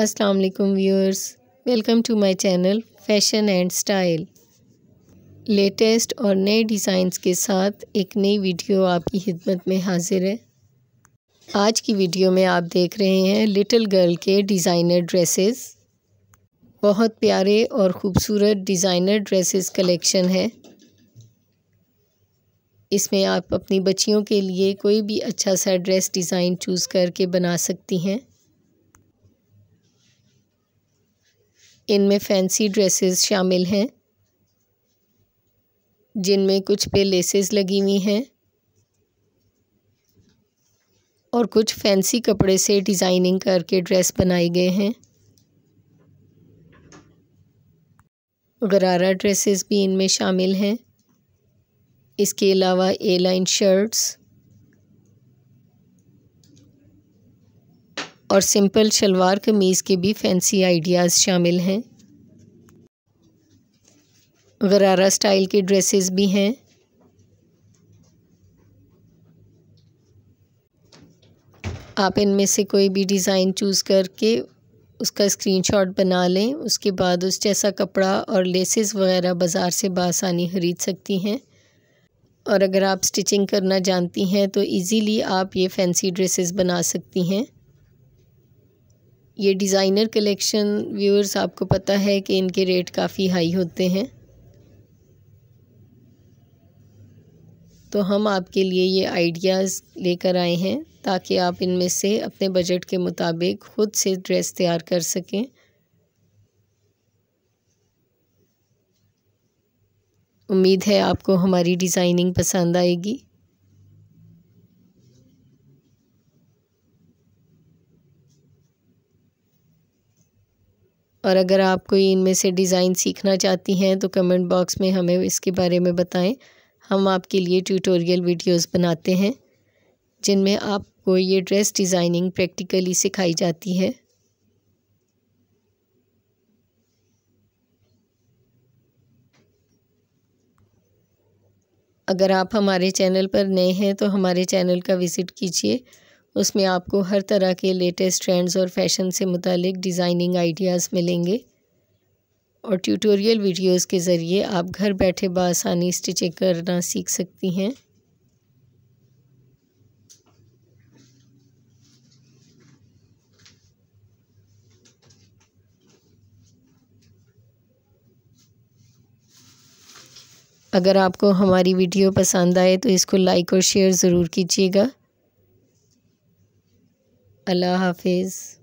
अस्सलाम वालेकुम viewers welcome to my channel fashion and style latest और नए डिज़ाइंस के साथ एक नई वीडियो आपकी खिदमत में हाजिर है आज की वीडियो में आप देख रहे हैं लिटिल गर्ल के डिज़ाइनर ड्रेसेस बहुत प्यारे और ख़ूबसूरत डिज़ाइनर ड्रेसेस कलेक्शन है इसमें आप अपनी बच्चियों के लिए कोई भी अच्छा सा ड्रेस डिज़ाइन चूज़ करके बना सकती हैं इनमें फैंसी ड्रेसेस शामिल हैं जिनमें कुछ पे लेसेस लगी हुई हैं और कुछ फैंसी कपड़े से डिज़ाइनिंग करके ड्रेस बनाए गए हैं गरारा ड्रेसेस भी इनमें शामिल हैं इसके अलावा ए लाइन शर्ट्स और सिंपल शलवार कमीज़ के भी फैंसी आइडियाज़ शामिल हैं गरारा स्टाइल के ड्रेसेस भी हैं आप इनमें से कोई भी डिज़ाइन चूज़ करके उसका स्क्रीनशॉट बना लें उसके बाद उस जैसा कपड़ा और लेसेस वगैरह बाज़ार से बासानी ख़रीद सकती हैं और अगर आप स्टिचिंग करना जानती हैं तो इजीली आप ये फैंसी ड्रेसेस बना सकती हैं ये डिज़ाइनर कलेक्शन व्यूअर्स आपको पता है कि इनके रेट काफ़ी हाई होते हैं तो हम आपके लिए ये आइडियाज़ लेकर आए हैं ताकि आप इनमें से अपने बजट के मुताबिक ख़ुद से ड्रेस तैयार कर सकें उम्मीद है आपको हमारी डिज़ाइनिंग पसंद आएगी और अगर आप कोई इनमें से डिज़ाइन सीखना चाहती हैं तो कमेंट बॉक्स में हमें इसके बारे में बताएं हम आपके लिए ट्यूटोरियल वीडियोस बनाते हैं जिनमें आपको ये ड्रेस डिज़ाइनिंग प्रैक्टिकली सिखाई जाती है अगर आप हमारे चैनल पर नए हैं तो हमारे चैनल का विज़िट कीजिए उसमें आपको हर तरह के लेटेस्ट ट्रेंड्स और फैशन से मुतलिक डिज़ाइनिंग आइडियाज़ मिलेंगे और ट्यूटोरियल वीडियोस के ज़रिए आप घर बैठे बसानी स्टिचिंग करना सीख सकती हैं अगर आपको हमारी वीडियो पसंद आए तो इसको लाइक और शेयर ज़रूर कीजिएगा اللہ حافظ